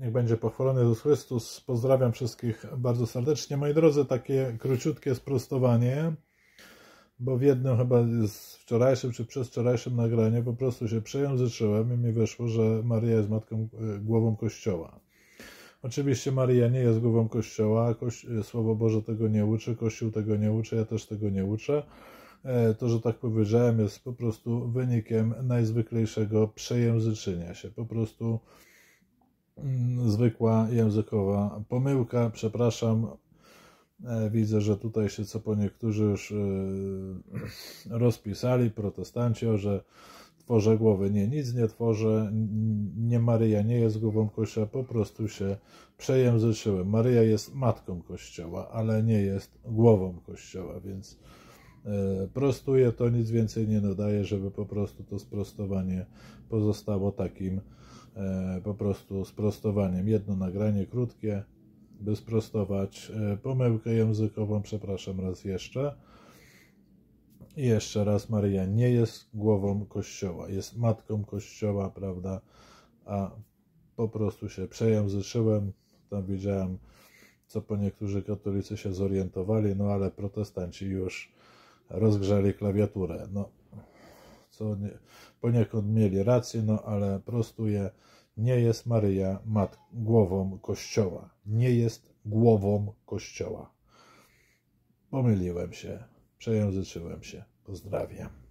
Niech będzie pochwalony Jezus Chrystus. Pozdrawiam wszystkich bardzo serdecznie. Moi drodzy, takie króciutkie sprostowanie, bo w jednym chyba z wczorajszym czy przedwczorajszym nagraniu po prostu się przejęzyczyłem i mi wyszło, że Maria jest matką, e, głową Kościoła. Oczywiście Maria nie jest głową Kościoła, e, Słowo Boże tego nie uczy, Kościół tego nie uczy, ja też tego nie uczę. E, to, że tak powiedziałem, jest po prostu wynikiem najzwyklejszego przejęzyczenia się. Po prostu mm, zwykła językowa pomyłka. Przepraszam. E, widzę, że tutaj się co po niektórzy już e, rozpisali, protestanci, że tworzę głowy. Nie, nic nie tworzę. Nie Maryja nie jest głową Kościoła, po prostu się przejęzyczyłem. Maryja jest matką Kościoła, ale nie jest głową Kościoła, więc E, prostuję to, nic więcej nie nadaję, żeby po prostu to sprostowanie pozostało takim e, po prostu sprostowaniem. Jedno nagranie krótkie, by sprostować e, pomyłkę językową, przepraszam raz jeszcze. I jeszcze raz, Maria nie jest głową Kościoła, jest matką Kościoła, prawda? A po prostu się przejęzyczyłem, tam widziałem, co po niektórzy katolicy się zorientowali, no ale protestanci już rozgrzali klawiaturę. No, co nie, poniekąd mieli rację, no ale prostuje, nie jest Maryja mat głową Kościoła. Nie jest głową Kościoła. Pomyliłem się, przejęzyczyłem się. Pozdrawiam.